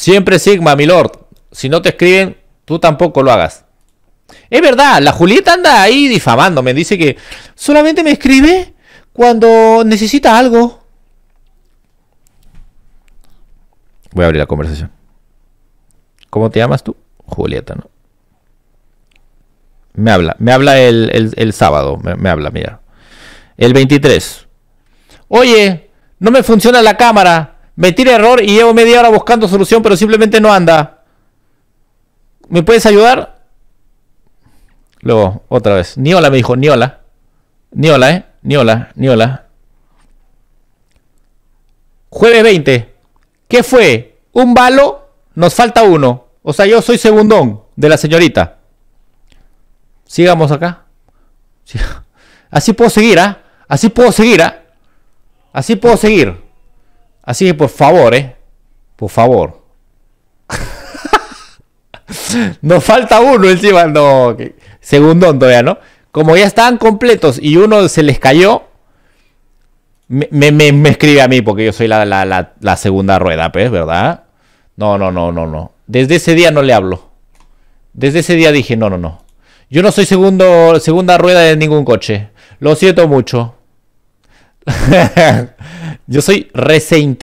Siempre Sigma, mi lord. Si no te escriben, tú tampoco lo hagas. Es verdad, la Julieta anda ahí Me Dice que solamente me escribe cuando necesita algo. Voy a abrir la conversación. ¿Cómo te llamas tú? Julieta, ¿no? Me habla, me habla el, el, sábado, me habla, mira. El 23. Oye, no me funciona la cámara. Me tira error y llevo media hora buscando solución, pero simplemente no anda. ¿Me puedes ayudar? Luego, otra vez. Niola me dijo, Niola Niola, ¿eh? Niola, Niola Jueves 20. ¿Qué fue? Un balo, nos falta uno. O sea, yo soy segundón de la señorita. Sigamos acá. Así puedo seguir, ¿ah? Así puedo seguir, ¿ah? Así puedo seguir. Así que por favor, ¿eh? Por favor. Nos falta uno encima, no. Segundón todavía, ¿no? Como ya estaban completos y uno se les cayó, me, escribe a mí porque yo soy la, segunda rueda, pues, ¿verdad? No, no, no, no, no. Desde ese día no le hablo. Desde ese día dije, no, no, no. Yo no soy segunda rueda de ningún coche. Lo siento mucho. Yo soy reseinte.